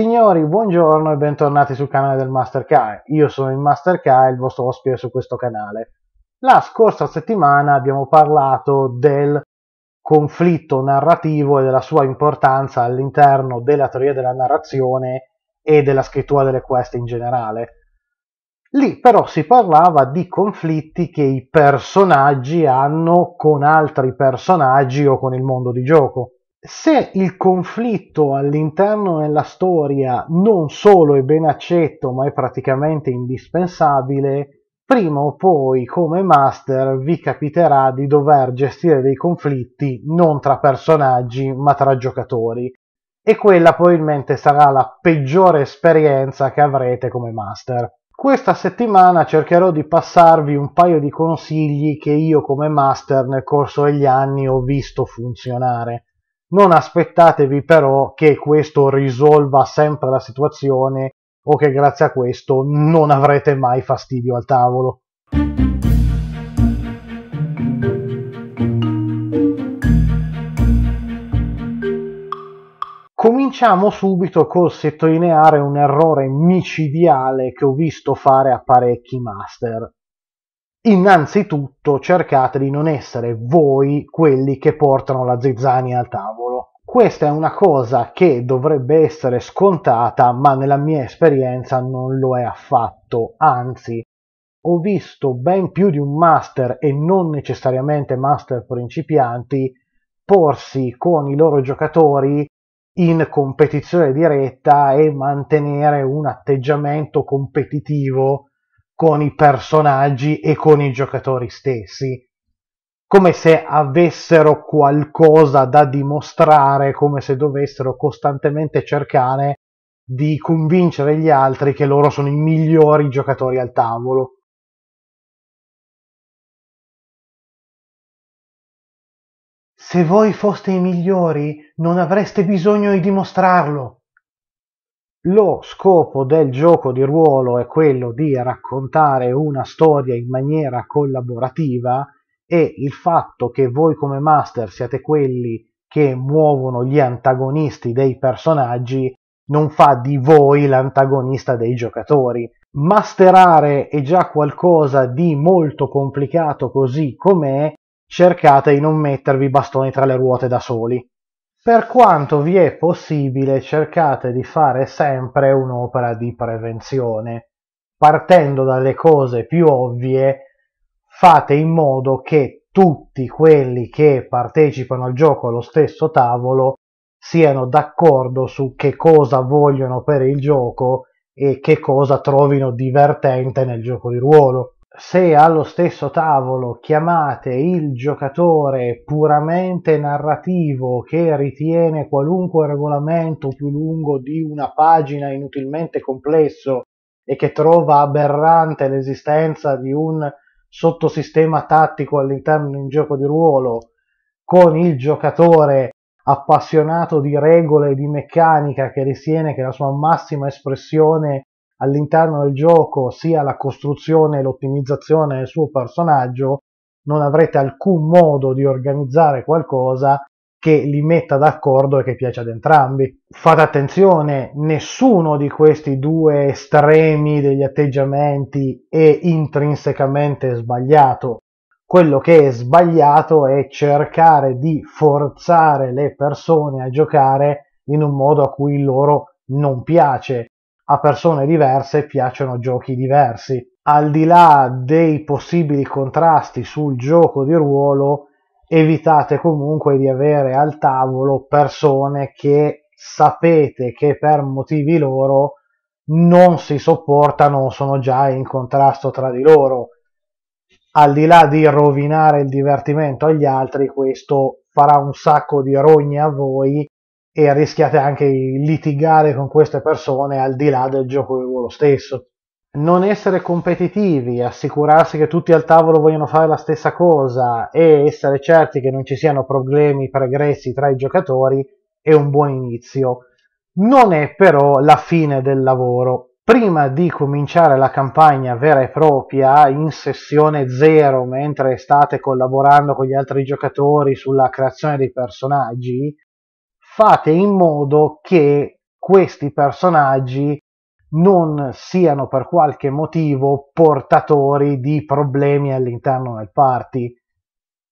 Signori, buongiorno e bentornati sul canale del Master Kai. Io sono il Master Kai, il vostro ospite su questo canale. La scorsa settimana abbiamo parlato del conflitto narrativo e della sua importanza all'interno della teoria della narrazione e della scrittura delle quest in generale. Lì però si parlava di conflitti che i personaggi hanno con altri personaggi o con il mondo di gioco se il conflitto all'interno della storia non solo è ben accetto, ma è praticamente indispensabile, prima o poi come master vi capiterà di dover gestire dei conflitti non tra personaggi, ma tra giocatori. E quella probabilmente sarà la peggiore esperienza che avrete come master. Questa settimana cercherò di passarvi un paio di consigli che io come master nel corso degli anni ho visto funzionare non aspettatevi però che questo risolva sempre la situazione o che grazie a questo non avrete mai fastidio al tavolo. Cominciamo subito col sottolineare un errore micidiale che ho visto fare a parecchi master innanzitutto cercate di non essere voi quelli che portano la zizzania al tavolo. Questa è una cosa che dovrebbe essere scontata, ma nella mia esperienza non lo è affatto, anzi ho visto ben più di un master e non necessariamente master principianti porsi con i loro giocatori in competizione diretta e mantenere un atteggiamento competitivo con i personaggi e con i giocatori stessi, come se avessero qualcosa da dimostrare, come se dovessero costantemente cercare di convincere gli altri che loro sono i migliori giocatori al tavolo. Se voi foste i migliori, non avreste bisogno di dimostrarlo. Lo scopo del gioco di ruolo è quello di raccontare una storia in maniera collaborativa e il fatto che voi come master siate quelli che muovono gli antagonisti dei personaggi non fa di voi l'antagonista dei giocatori. Masterare è già qualcosa di molto complicato così com'è, cercate di non mettervi bastoni tra le ruote da soli. Per quanto vi è possibile cercate di fare sempre un'opera di prevenzione. Partendo dalle cose più ovvie, fate in modo che tutti quelli che partecipano al gioco allo stesso tavolo siano d'accordo su che cosa vogliono per il gioco e che cosa trovino divertente nel gioco di ruolo se allo stesso tavolo chiamate il giocatore puramente narrativo che ritiene qualunque regolamento più lungo di una pagina inutilmente complesso e che trova aberrante l'esistenza di un sottosistema tattico all'interno di un gioco di ruolo, con il giocatore appassionato di regole e di meccanica che ritiene che la sua massima espressione all'interno del gioco sia la costruzione e l'ottimizzazione del suo personaggio, non avrete alcun modo di organizzare qualcosa che li metta d'accordo e che piace ad entrambi. Fate attenzione, nessuno di questi due estremi degli atteggiamenti è intrinsecamente sbagliato. Quello che è sbagliato è cercare di forzare le persone a giocare in un modo a cui loro non piace a persone diverse piacciono giochi diversi. Al di là dei possibili contrasti sul gioco di ruolo, evitate comunque di avere al tavolo persone che sapete che per motivi loro non si sopportano o sono già in contrasto tra di loro. Al di là di rovinare il divertimento agli altri, questo farà un sacco di rogne a voi e rischiate anche di litigare con queste persone al di là del gioco di ruolo stesso. Non essere competitivi, assicurarsi che tutti al tavolo vogliono fare la stessa cosa e essere certi che non ci siano problemi pregressi tra i giocatori è un buon inizio. Non è però la fine del lavoro. Prima di cominciare la campagna vera e propria in sessione zero, mentre state collaborando con gli altri giocatori sulla creazione dei personaggi, fate in modo che questi personaggi non siano per qualche motivo portatori di problemi all'interno del party.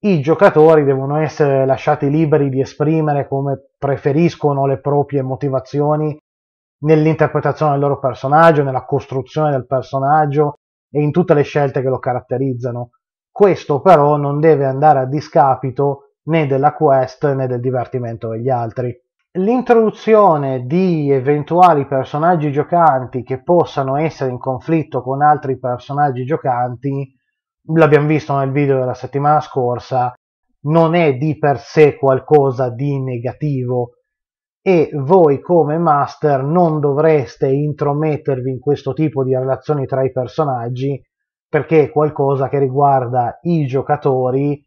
I giocatori devono essere lasciati liberi di esprimere come preferiscono le proprie motivazioni nell'interpretazione del loro personaggio, nella costruzione del personaggio e in tutte le scelte che lo caratterizzano. Questo però non deve andare a discapito né della quest né del divertimento degli altri. L'introduzione di eventuali personaggi giocanti che possano essere in conflitto con altri personaggi giocanti, l'abbiamo visto nel video della settimana scorsa, non è di per sé qualcosa di negativo e voi come master non dovreste intromettervi in questo tipo di relazioni tra i personaggi perché è qualcosa che riguarda i giocatori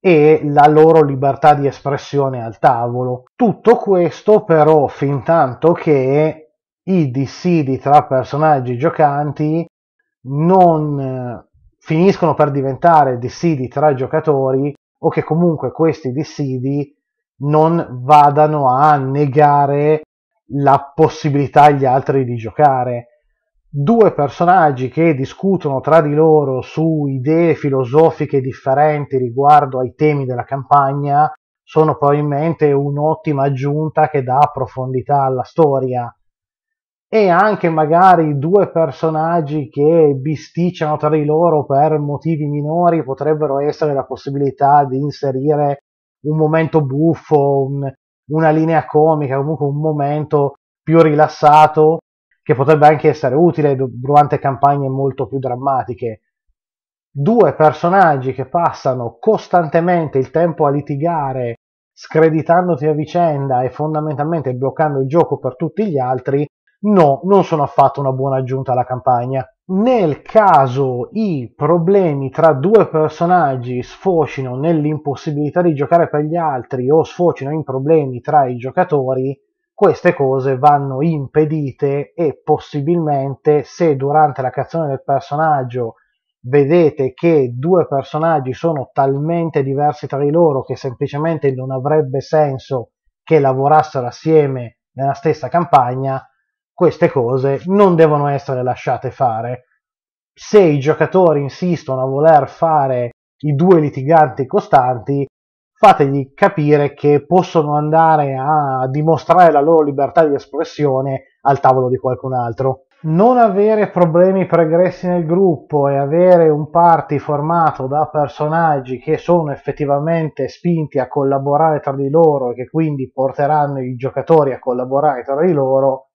e la loro libertà di espressione al tavolo. Tutto questo però fin tanto che i dissidi tra personaggi giocanti non eh, finiscono per diventare dissidi tra giocatori o che comunque questi dissidi non vadano a negare la possibilità agli altri di giocare due personaggi che discutono tra di loro su idee filosofiche differenti riguardo ai temi della campagna sono probabilmente un'ottima aggiunta che dà profondità alla storia e anche magari due personaggi che bisticciano tra di loro per motivi minori potrebbero essere la possibilità di inserire un momento buffo, un, una linea comica, comunque un momento più rilassato che potrebbe anche essere utile durante campagne molto più drammatiche. Due personaggi che passano costantemente il tempo a litigare, screditandoti a vicenda e fondamentalmente bloccando il gioco per tutti gli altri, no, non sono affatto una buona aggiunta alla campagna. Nel caso i problemi tra due personaggi sfocino nell'impossibilità di giocare per gli altri o sfocino in problemi tra i giocatori, queste cose vanno impedite e possibilmente se durante la creazione del personaggio vedete che due personaggi sono talmente diversi tra di loro che semplicemente non avrebbe senso che lavorassero assieme nella stessa campagna, queste cose non devono essere lasciate fare. Se i giocatori insistono a voler fare i due litiganti costanti, fategli capire che possono andare a dimostrare la loro libertà di espressione al tavolo di qualcun altro. Non avere problemi pregressi nel gruppo e avere un party formato da personaggi che sono effettivamente spinti a collaborare tra di loro e che quindi porteranno i giocatori a collaborare tra di loro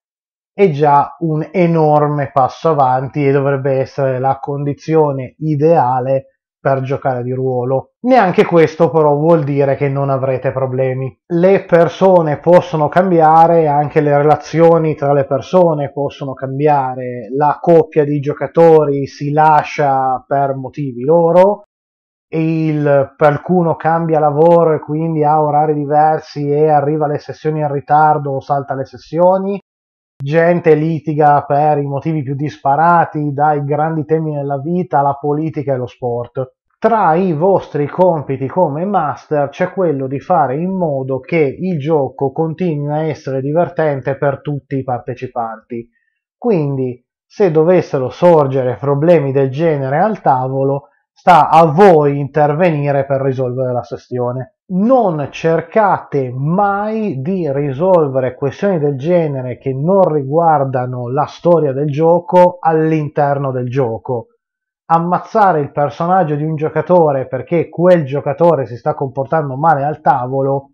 è già un enorme passo avanti e dovrebbe essere la condizione ideale per giocare di ruolo. Neanche questo però vuol dire che non avrete problemi. Le persone possono cambiare, anche le relazioni tra le persone possono cambiare, la coppia di giocatori si lascia per motivi loro, il, qualcuno cambia lavoro e quindi ha orari diversi e arriva alle sessioni in ritardo o salta le sessioni, gente litiga per i motivi più disparati, dai grandi temi della vita alla politica e lo sport. Tra i vostri compiti come master c'è quello di fare in modo che il gioco continui a essere divertente per tutti i partecipanti. Quindi, se dovessero sorgere problemi del genere al tavolo, sta a voi intervenire per risolvere la questione non cercate mai di risolvere questioni del genere che non riguardano la storia del gioco all'interno del gioco. Ammazzare il personaggio di un giocatore perché quel giocatore si sta comportando male al tavolo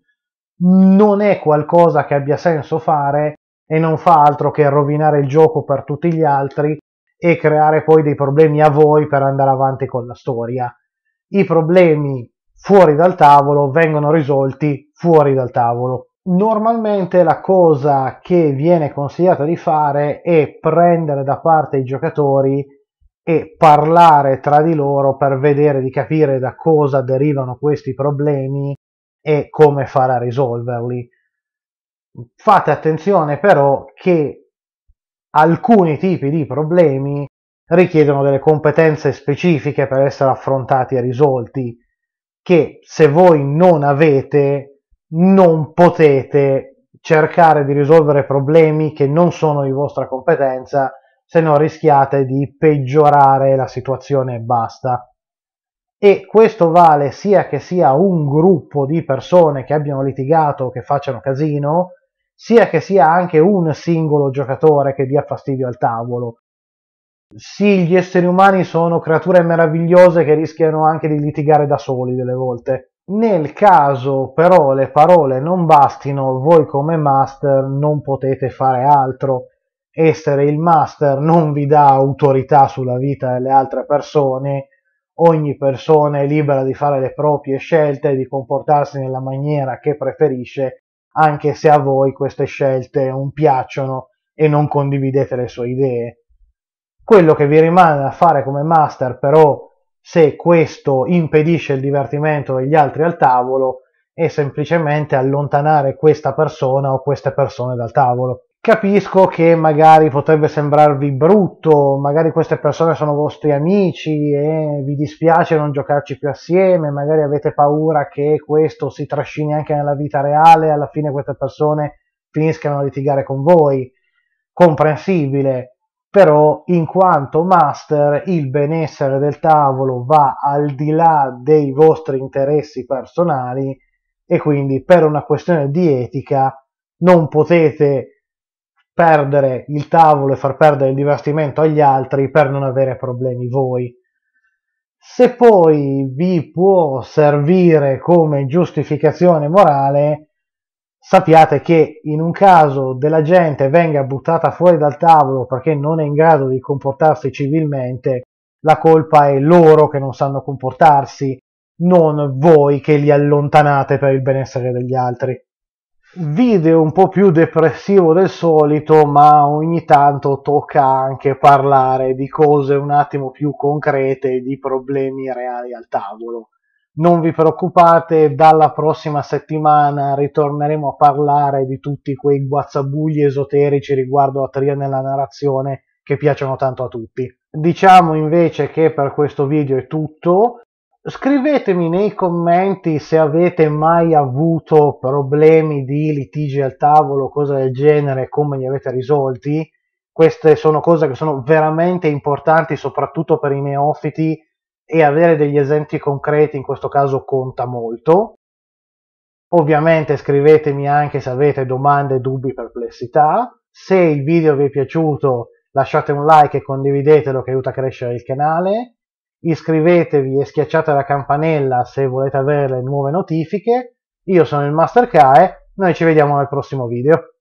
non è qualcosa che abbia senso fare e non fa altro che rovinare il gioco per tutti gli altri e creare poi dei problemi a voi per andare avanti con la storia. I problemi fuori dal tavolo vengono risolti fuori dal tavolo. Normalmente la cosa che viene consigliata di fare è prendere da parte i giocatori e parlare tra di loro per vedere di capire da cosa derivano questi problemi e come fare a risolverli. Fate attenzione però che alcuni tipi di problemi richiedono delle competenze specifiche per essere affrontati e risolti che se voi non avete, non potete cercare di risolvere problemi che non sono di vostra competenza, se no rischiate di peggiorare la situazione e basta. E questo vale sia che sia un gruppo di persone che abbiano litigato, o che facciano casino, sia che sia anche un singolo giocatore che dia fastidio al tavolo sì, gli esseri umani sono creature meravigliose che rischiano anche di litigare da soli delle volte. Nel caso però le parole non bastino, voi come master non potete fare altro. Essere il master non vi dà autorità sulla vita delle altre persone, ogni persona è libera di fare le proprie scelte e di comportarsi nella maniera che preferisce, anche se a voi queste scelte non piacciono e non condividete le sue idee quello che vi rimane da fare come master però, se questo impedisce il divertimento degli altri al tavolo, è semplicemente allontanare questa persona o queste persone dal tavolo. Capisco che magari potrebbe sembrarvi brutto, magari queste persone sono vostri amici e vi dispiace non giocarci più assieme, magari avete paura che questo si trascini anche nella vita reale e alla fine queste persone finiscano a litigare con voi. Comprensibile, però in quanto master il benessere del tavolo va al di là dei vostri interessi personali e quindi per una questione di etica non potete perdere il tavolo e far perdere il divertimento agli altri per non avere problemi voi. Se poi vi può servire come giustificazione morale, sappiate che in un caso della gente venga buttata fuori dal tavolo perché non è in grado di comportarsi civilmente, la colpa è loro che non sanno comportarsi, non voi che li allontanate per il benessere degli altri. Video un po' più depressivo del solito, ma ogni tanto tocca anche parlare di cose un attimo più concrete, di problemi reali al tavolo non vi preoccupate, dalla prossima settimana ritorneremo a parlare di tutti quei guazzabugli esoterici riguardo a Tria nella narrazione che piacciono tanto a tutti. Diciamo invece che per questo video è tutto. Scrivetemi nei commenti se avete mai avuto problemi di litigi al tavolo, cose del genere, come li avete risolti. Queste sono cose che sono veramente importanti, soprattutto per i neofiti e avere degli esempi concreti in questo caso conta molto. Ovviamente scrivetemi anche se avete domande, dubbi, perplessità. Se il video vi è piaciuto lasciate un like e condividetelo che aiuta a crescere il canale. Iscrivetevi e schiacciate la campanella se volete avere le nuove notifiche. Io sono il Master Kae, noi ci vediamo nel prossimo video.